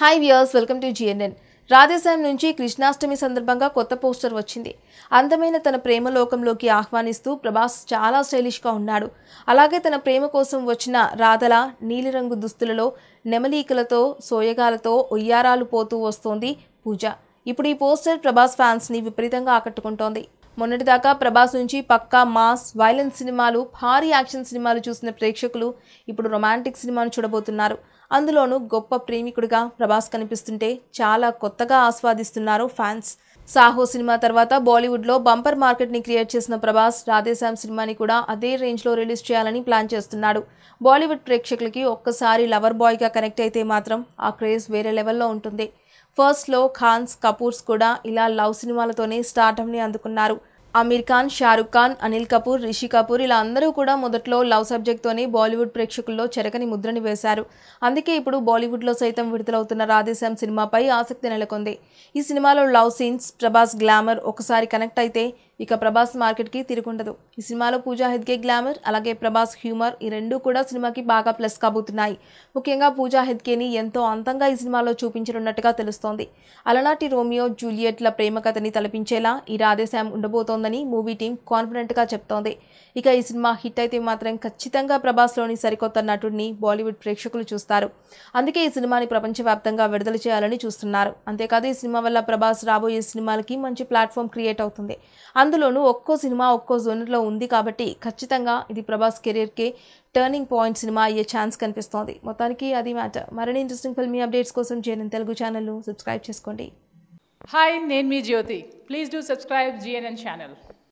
hi viewers welcome to GNN Radheshyam నుంచి కృష్ణాష్టమి సందర్భంగా కొత్త పోస్టర్ వచ్చింది అందమైన తన ప్రేమలోకంలోకి ఆహ్వానిస్తూ ప్రభాస్ చాలా స్టైలిష్గా ఉన్నాడు అలాగే తన ప్రేమ కోసం వచ్చిన రాధల నీలిరంగు దుస్తులలో నెమలీకలతో సోయగాలతో ఒయ్యారాలు పోతూ వస్తోంది పూజ ఇప్పుడు ఈ పోస్టర్ ప్రభాస్ ఫ్యాన్స్ని విపరీతంగా ఆకట్టుకుంటోంది మొన్నటిదాకా ప్రభాస్ నుంచి పక్కా మాస్ వైలెన్స్ సినిమాలు భారీ యాక్షన్ సినిమాలు చూసిన ప్రేక్షకులు ఇప్పుడు రొమాంటిక్ సినిమాను చూడబోతున్నారు అందులోనూ గొప్ప ప్రేమికుడిగా ప్రభాస్ కనిపిస్తుంటే చాలా కొత్తగా ఆస్వాదిస్తున్నారు ఫ్యాన్స్ సాహో సినిమా తర్వాత బాలీవుడ్లో బంపర్ మార్కెట్ని క్రియేట్ చేసిన ప్రభాస్ రాధేశ్యామ్ సినిమాని కూడా అదే రేంజ్లో రిలీజ్ చేయాలని ప్లాన్ చేస్తున్నాడు బాలీవుడ్ ప్రేక్షకులకి ఒక్కసారి లవర్ బాయ్గా కనెక్ట్ అయితే మాత్రం ఆ క్రేజ్ వేరే లెవెల్లో ఉంటుంది ఫస్ట్లో ఖాన్స్ కపూర్స్ కూడా ఇలా లవ్ సినిమాలతోనే స్టార్టప్ని అందుకున్నారు అమీర్ ఖాన్ షారుఖ్ ఖాన్ అనిల్ కపూర్ రిషి కపూర్ ఇలా అందరూ కూడా మొదట్లో లవ్ సబ్జెక్ట్తోనే బాలీవుడ్ ప్రేక్షకుల్లో చెరకని ముద్రని వేశారు అందుకే ఇప్పుడు బాలీవుడ్లో సైతం విడుదలవుతున్న రాధేశ్యామ్ సినిమాపై ఆసక్తి నెలకొంది ఈ సినిమాలో లవ్ సీన్స్ ప్రభాస్ గ్లామర్ ఒకసారి కనెక్ట్ అయితే ఇక ప్రభాస్ మార్కెట్కి తిరుగుండదు ఈ సినిమాలో పూజా హెద్గే గ్లామర్ అలాగే ప్రభాస్ హ్యూమర్ ఈ రెండూ కూడా సినిమాకి బాగా ప్లస్ కాబోతున్నాయి ముఖ్యంగా పూజా హెద్గేని ఎంతో అందంగా ఈ సినిమాలో చూపించనున్నట్టుగా తెలుస్తోంది అలనాటి రోమియో జూలియట్ల ప్రేమ కథని తలపించేలా ఈ రాధేశ్యామ్ ఉండబోతోందని మూవీ టీం కాన్ఫిడెంట్గా చెప్తోంది ఇక ఈ సినిమా హిట్ అయితే మాత్రం ఖచ్చితంగా ప్రభాస్లోని సరికొత్త నటుడిని బాలీవుడ్ ప్రేక్షకులు చూస్తారు అందుకే ఈ సినిమాని ప్రపంచవ్యాప్తంగా విడుదల చేయాలని చూస్తున్నారు అంతేకాదు ఈ సినిమా వల్ల ప్రభాస్ రాబోయే సినిమాలకి మంచి ప్లాట్ఫామ్ క్రియేట్ అవుతుంది అందులోనూ ఒక్కో సినిమా ఒక్కో జోనర్లో ఉంది కాబట్టి ఖచ్చితంగా ఇది ప్రభాస్ కెరీర్కి టర్నింగ్ పాయింట్ సినిమా అయ్యే ఛాన్స్ కనిపిస్తోంది మొత్తానికి అది మ్యాటర్ మరిన్ని ఇంట్రెస్టింగ్ ఫిల్మీ అప్డేట్స్ కోసం జేఎన్ తెలుగు ఛానల్ను సబ్స్క్రైబ్ చేసుకోండి హాయ్ నేను మీ Jyothi please do subscribe GNN channel